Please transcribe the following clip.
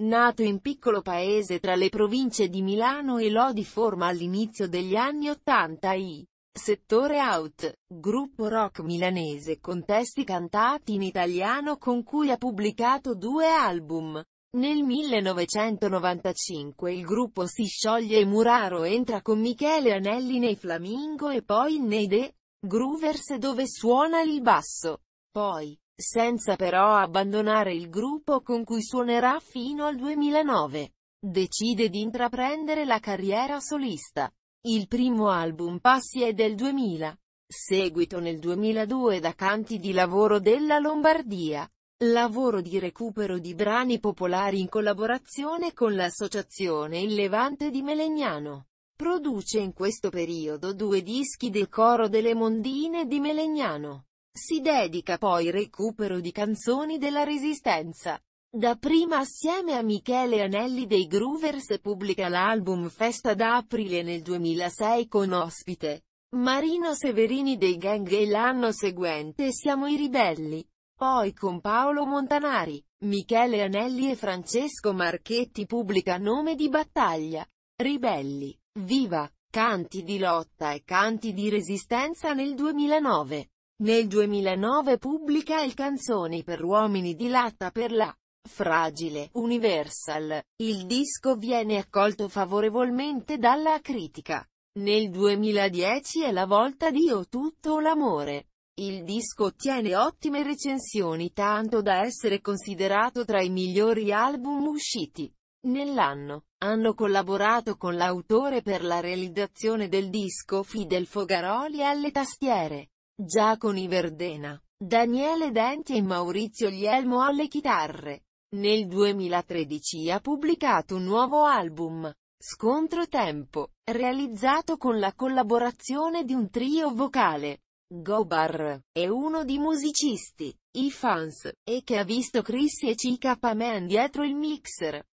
Nato in piccolo paese tra le province di Milano e Lodi forma all'inizio degli anni Ottanta i Settore Out, gruppo rock milanese con testi cantati in italiano con cui ha pubblicato due album. Nel 1995 il gruppo si scioglie e Muraro entra con Michele Anelli nei Flamingo e poi nei The Groovers dove suona il basso. Poi, senza però abbandonare il gruppo con cui suonerà fino al 2009. Decide di intraprendere la carriera solista. Il primo album Passi è del 2000, seguito nel 2002 da Canti di lavoro della Lombardia, lavoro di recupero di brani popolari in collaborazione con l'associazione Il Levante di Melegnano. Produce in questo periodo due dischi del coro delle mondine di Melegnano. Si dedica poi al recupero di canzoni della Resistenza. Dapprima assieme a Michele Anelli dei Groovers pubblica l'album Festa d'Aprile nel 2006 con ospite Marino Severini dei Gang e l'anno seguente Siamo i ribelli. Poi con Paolo Montanari, Michele Anelli e Francesco Marchetti pubblica Nome di battaglia. Ribelli, Viva, Canti di lotta e Canti di resistenza nel 2009. Nel 2009 pubblica il Canzoni per uomini di latta per la Fragile Universal. Il disco viene accolto favorevolmente dalla critica. Nel 2010 è la volta di O oh tutto l'amore. Il disco ottiene ottime recensioni tanto da essere considerato tra i migliori album usciti. Nell'anno, hanno collaborato con l'autore per la realizzazione del disco Fidel Fogaroli alle tastiere. Giaconi Verdena, Daniele Denti e Maurizio Glielmo alle chitarre. Nel 2013 ha pubblicato un nuovo album, Scontrotempo, realizzato con la collaborazione di un trio vocale, Gobar, è uno di musicisti, i fans, e che ha visto Chris e CK Man dietro il mixer.